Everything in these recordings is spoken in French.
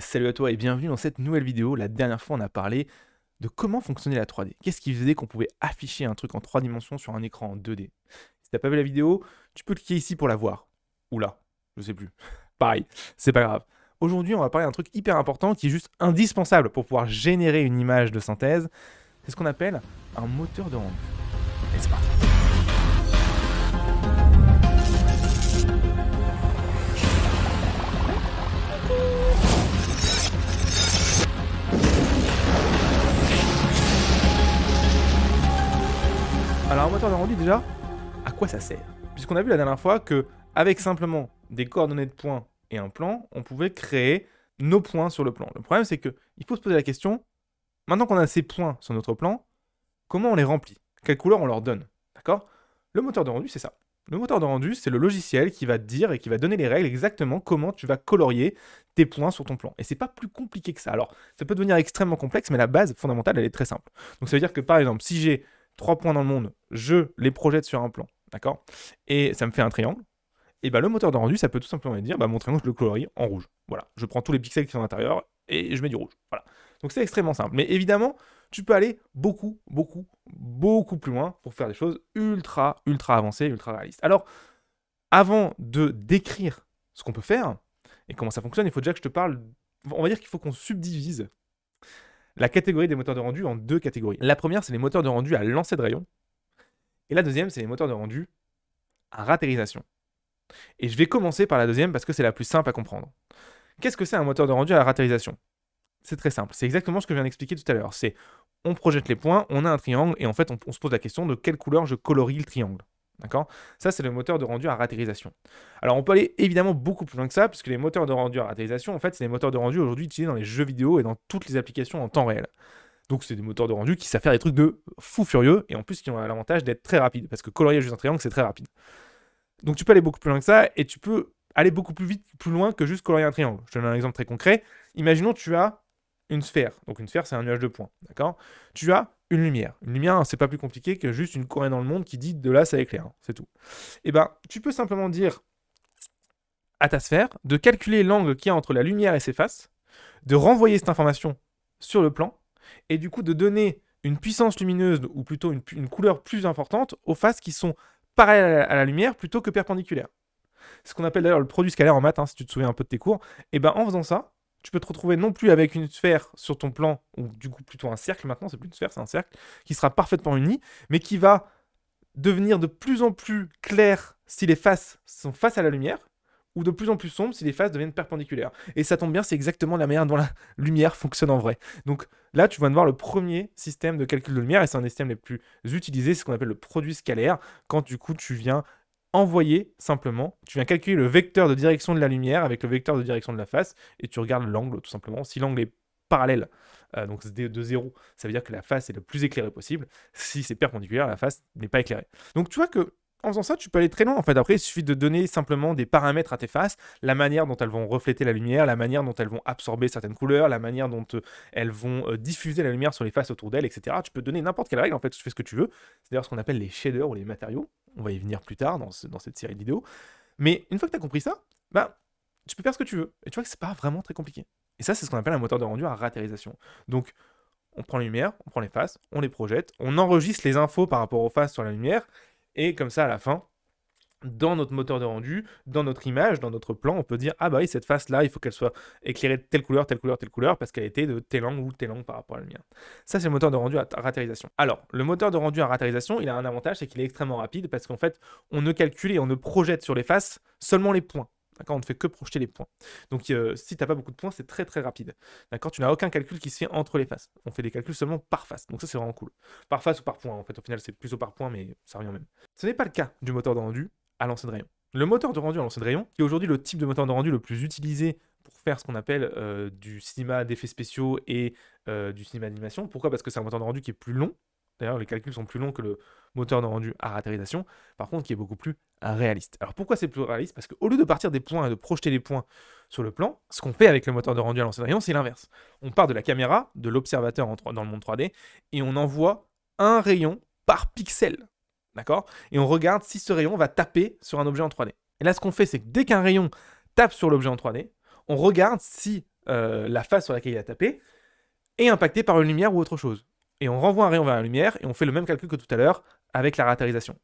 Salut à toi et bienvenue dans cette nouvelle vidéo. La dernière fois, on a parlé de comment fonctionnait la 3D. Qu'est-ce qui faisait qu'on pouvait afficher un truc en 3 dimensions sur un écran en 2D Si t'as pas vu la vidéo, tu peux cliquer ici pour la voir. Ou là, je sais plus. Pareil, c'est pas grave. Aujourd'hui, on va parler d'un truc hyper important qui est juste indispensable pour pouvoir générer une image de synthèse. C'est ce qu'on appelle un moteur de rendu. Et c'est parti Alors un moteur de rendu déjà, à quoi ça sert Puisqu'on a vu la dernière fois que avec simplement des coordonnées de points et un plan, on pouvait créer nos points sur le plan. Le problème c'est que il faut se poser la question, maintenant qu'on a ces points sur notre plan, comment on les remplit Quelle couleur on leur donne D'accord Le moteur de rendu, c'est ça. Le moteur de rendu, c'est le logiciel qui va te dire et qui va donner les règles exactement comment tu vas colorier tes points sur ton plan. Et c'est pas plus compliqué que ça. Alors, ça peut devenir extrêmement complexe, mais la base fondamentale, elle est très simple. Donc ça veut dire que par exemple, si j'ai trois points dans le monde, je les projette sur un plan, d'accord Et ça me fait un triangle. Et ben le moteur de rendu, ça peut tout simplement me dire bah, mon triangle, je le colorie en rouge. Voilà, je prends tous les pixels qui sont à l'intérieur et je mets du rouge. Voilà. Donc c'est extrêmement simple. Mais évidemment, tu peux aller beaucoup, beaucoup, beaucoup plus loin pour faire des choses ultra, ultra avancées, ultra réalistes. Alors, avant de décrire ce qu'on peut faire et comment ça fonctionne, il faut déjà que je te parle. On va dire qu'il faut qu'on subdivise la catégorie des moteurs de rendu en deux catégories. La première, c'est les moteurs de rendu à lancer de rayon. Et la deuxième, c'est les moteurs de rendu à ratérisation. Et je vais commencer par la deuxième parce que c'est la plus simple à comprendre. Qu'est-ce que c'est un moteur de rendu à la ratérisation C'est très simple. C'est exactement ce que je viens d'expliquer tout à l'heure. C'est on projette les points, on a un triangle et en fait on se pose la question de quelle couleur je colorie le triangle. D'accord Ça, c'est le moteur de rendu à ratérisation. Alors, on peut aller évidemment beaucoup plus loin que ça, puisque les moteurs de rendu à ratérisation, en fait, c'est les moteurs de rendu aujourd'hui utilisés dans les jeux vidéo et dans toutes les applications en temps réel. Donc, c'est des moteurs de rendu qui savent faire des trucs de fou furieux, et en plus, qui ont l'avantage d'être très rapides, parce que colorier juste un triangle, c'est très rapide. Donc, tu peux aller beaucoup plus loin que ça, et tu peux aller beaucoup plus vite, plus loin que juste colorier un triangle. Je te donne un exemple très concret. Imaginons, tu as une sphère. Donc, une sphère, c'est un nuage de points. D'accord Tu as une lumière. Une lumière, c'est pas plus compliqué que juste une courée dans le monde qui dit de là ça éclaire, hein, c'est tout. Et eh ben, tu peux simplement dire à ta sphère de calculer l'angle qu'il y a entre la lumière et ses faces, de renvoyer cette information sur le plan, et du coup de donner une puissance lumineuse, ou plutôt une, couleur plus importante, aux faces qui sont parallèles à la lumière plutôt que perpendiculaires. Ce qu'on appelle d'ailleurs le produit scalaire en maths, hein, si tu te souviens un peu de tes cours. Et eh ben en faisant ça, tu peux te retrouver non plus avec une sphère sur ton plan, ou du coup plutôt un cercle maintenant, c'est plus une sphère, c'est un cercle, qui sera parfaitement uni, mais qui va devenir de plus en plus clair si les faces sont face à la lumière, ou de plus en plus sombre si les faces deviennent perpendiculaires. Et ça tombe bien, c'est exactement la manière dont la lumière fonctionne en vrai. Donc là, tu vas de voir le premier système de calcul de lumière, et c'est un des systèmes les plus utilisés, c'est ce qu'on appelle le produit scalaire, quand du coup tu viens envoyer simplement, tu viens calculer le vecteur de direction de la lumière avec le vecteur de direction de la face, et tu regardes l'angle tout simplement. Si l'angle est parallèle, euh, donc donc de 0, ça veut dire que la face est le plus éclairée possible. Si c'est perpendiculaire, la face n'est pas éclairée. Donc tu vois que en faisant ça, tu peux aller très loin. En fait, après, il suffit de donner simplement des paramètres à tes faces, la manière dont elles vont refléter la lumière, la manière dont elles vont absorber certaines couleurs, la manière dont euh, elles vont euh, diffuser la lumière sur les faces autour d'elles, etc. Tu peux donner n'importe quelle règle, en fait, tu fais ce que tu veux. C'est d'ailleurs ce qu'on appelle les shaders ou les matériaux. On va y venir plus tard dans, cette série de vidéos. Mais une fois que tu as compris ça, bah, tu peux faire ce que tu veux. Et tu vois que c'est pas vraiment très compliqué. Et ça, c'est ce qu'on appelle un moteur de rendu à ratérisation. Donc, on prend la lumière, on prend les faces, on les projette, on enregistre les infos par rapport aux faces sur la lumière, et comme ça, à la fin, dans notre moteur de rendu, dans notre image, dans notre plan, on peut dire ah bah oui cette face là, il faut qu'elle soit éclairée de telle couleur, telle couleur, telle couleur parce qu'elle était de telle langue ou telle langue par rapport à la mienne. Ça c'est le moteur de rendu à ratérisation. Alors le moteur de rendu à ratérisation, il a un avantage, c'est qu'il est extrêmement rapide parce qu'en fait on ne calcule et on ne projette sur les faces seulement les points. On ne fait que projeter les points. Donc euh, si tu n'as pas beaucoup de points, c'est très très rapide. D'accord Tu n'as aucun calcul qui se fait entre les faces. On fait des calculs seulement par face. Donc ça c'est vraiment cool. Par face ou par point, en fait, au final c'est plutôt par point, mais ça revient même. Ce n'est pas le cas du moteur de rendu à lancer de rayon. Le moteur de rendu à lancer de rayon, qui est aujourd'hui le type de moteur de rendu le plus utilisé pour faire ce qu'on appelle euh, du cinéma d'effets spéciaux et euh, du cinéma d'animation. Pourquoi Parce que c'est un moteur de rendu qui est plus long, D'ailleurs, les calculs sont plus longs que le moteur de rendu à ratérisation, par contre, qui est beaucoup plus réaliste. Alors pourquoi c'est plus réaliste Parce qu'au lieu de partir des points et de projeter les points sur le plan, ce qu'on fait avec le moteur de rendu à l'ancien rayon, c'est l'inverse. On part de la caméra, de l'observateur dans le monde 3D, et on envoie un rayon par pixel. D'accord Et on regarde si ce rayon va taper sur un objet en 3D. Et là, ce qu'on fait, c'est que dès qu'un rayon tape sur l'objet en 3D, on regarde si euh, la face sur laquelle il a tapé est impactée par une lumière ou autre chose et on renvoie un rayon vers la lumière et on fait le même calcul que tout à l'heure avec la ratarisation.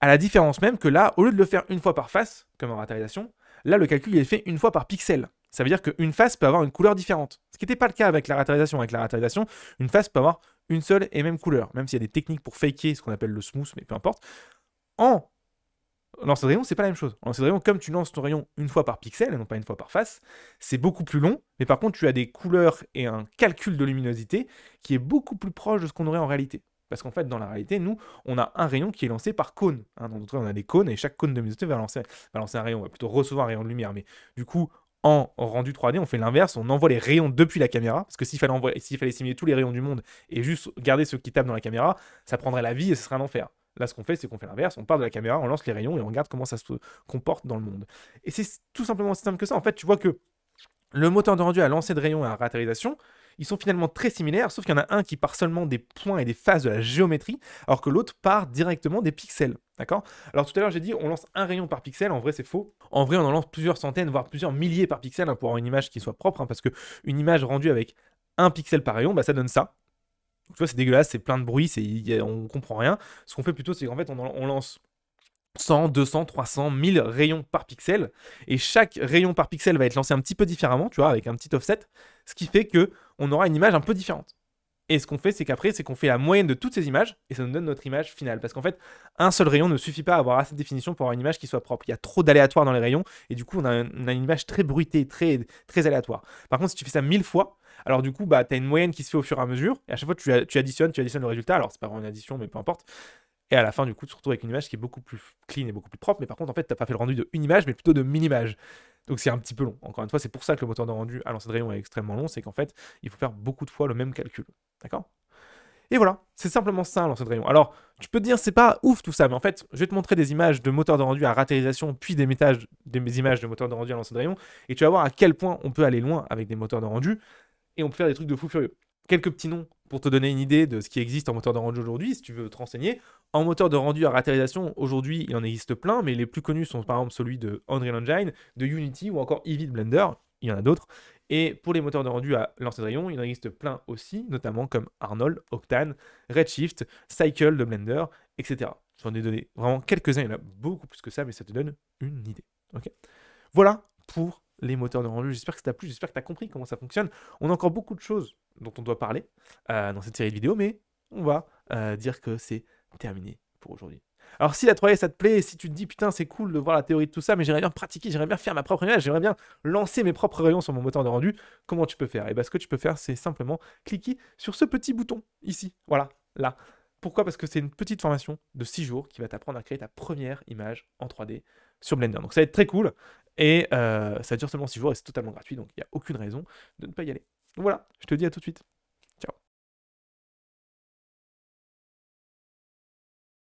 À la différence même que là, au lieu de le faire une fois par face, comme en ratarisation, là le calcul est fait une fois par pixel. Ça veut dire qu'une face peut avoir une couleur différente. Ce qui n'était pas le cas avec la ratarisation. Avec la ratarisation, une face peut avoir une seule et même couleur, même s'il y a des techniques pour faker ce qu'on appelle le smooth, mais peu importe. En lancer de rayon, c'est pas la même chose. En rayon, comme tu lances ton rayon une fois par pixel et non pas une fois par face, c'est beaucoup plus long, mais par contre, tu as des couleurs et un calcul de luminosité qui est beaucoup plus proche de ce qu'on aurait en réalité. Parce qu'en fait, dans la réalité, nous, on a un rayon qui est lancé par cône. Hein. dans notre cas, on a des cônes et chaque cône de luminosité va lancer, lancer un rayon, on va plutôt recevoir un rayon de lumière. Mais du coup, en rendu 3D, on fait l'inverse, on envoie les rayons depuis la caméra, parce que s'il s'il fallait simuler tous les rayons du monde et juste garder ceux qui tapent dans la caméra, ça prendrait la vie et ce serait un enfer. Là, ce qu'on fait, c'est qu'on fait l'inverse, on part de la caméra, on lance les rayons et on regarde comment ça se comporte dans le monde. Et c'est tout simplement aussi simple que ça. En fait, tu vois que le moteur de rendu à lancer de rayons et à raterisation, ils sont finalement très similaires, sauf qu'il y en a un qui part seulement des points et des phases de la géométrie, alors que l'autre part directement des pixels. D'accord Alors tout à l'heure j'ai dit on lance un rayon par pixel, en vrai c'est faux. En vrai on en lance plusieurs centaines, voire plusieurs milliers par pixel hein, pour avoir une image qui soit propre, hein, parce que une image rendue avec un pixel par rayon, bah, ça donne ça tu vois, c'est dégueulasse, c'est plein de bruit, c'est, on comprend rien. Ce qu'on fait plutôt, c'est qu'en fait, on, lance 100, 200, 300, 1000 rayons par pixel. Et chaque rayon par pixel va être lancé un petit peu différemment, tu vois, avec un petit offset. Ce qui fait que on aura une image un peu différente. Et ce qu'on fait, c'est qu'après, c'est qu'on fait la moyenne de toutes ces images et ça nous donne notre image finale. Parce qu'en fait, un seul rayon ne suffit pas à avoir assez de définition pour avoir une image qui soit propre. Il y a trop d'aléatoires dans les rayons et du coup, on a, une image très bruitée, très, très aléatoire. Par contre, si tu fais ça 1000 fois, alors du coup, bah, tu as une moyenne qui se fait au fur et à mesure, et à chaque fois, tu, additionnes, tu additionnes le résultat. Alors, c'est pas vraiment une addition, mais peu importe. Et à la fin, du coup, tu te retrouves avec une image qui est beaucoup plus clean et beaucoup plus propre. Mais par contre, en fait, tu n'as pas fait le rendu de une image, mais plutôt de mini images. Donc c'est un petit peu long. Encore une fois, c'est pour ça que le moteur de rendu à l'ancien rayon est extrêmement long. C'est qu'en fait, il faut faire beaucoup de fois le même calcul. D'accord et voilà, c'est simplement ça l'ancien rayon. Alors, tu peux te dire, c'est pas ouf tout ça, mais en fait, je vais te montrer des images de moteurs de rendu à ratérisation, puis des, métages, des images de moteurs de rendu à l'ancien rayon, et tu vas voir à quel point on peut aller loin avec des moteurs de rendu et on peut faire des trucs de fou furieux. Quelques petits noms pour te donner une idée de ce qui existe en moteur de rendu aujourd'hui, si tu veux te renseigner. En moteur de rendu à ratérisation, aujourd'hui, il en existe plein, mais les plus connus sont par exemple celui de Unreal Engine, de Unity ou encore de Blender. Il y en a d'autres. Et pour les moteurs de rendu à lancer de rayon, il en existe plein aussi, notamment comme Arnold, Octane, Redshift, Cycle de Blender, etc. J'en ai donné vraiment quelques-uns, il y en a beaucoup plus que ça, mais ça te donne une idée. ok voilà pour les moteurs de rendu. J'espère que ça t'a plu, j'espère que tu as compris comment ça fonctionne. On a encore beaucoup de choses dont on doit parler euh, dans cette série de vidéos, mais on va euh, dire que c'est terminé pour aujourd'hui. Alors si la 3D ça te plaît, si tu te dis putain c'est cool de voir la théorie de tout ça, mais j'aimerais bien pratiquer, j'aimerais bien faire ma propre image, j'aimerais bien lancer mes propres rayons sur mon moteur de rendu, comment tu peux faire Et eh bien ce que tu peux faire c'est simplement cliquer sur ce petit bouton ici, voilà, là. Pourquoi Parce que c'est une petite formation de 6 jours qui va t'apprendre à créer ta première image en 3D sur Blender. Donc ça va être très cool. Et euh, ça dure seulement 6 jours et c'est totalement gratuit, donc il n'y a aucune raison de ne pas y aller. Voilà, je te dis à tout de suite.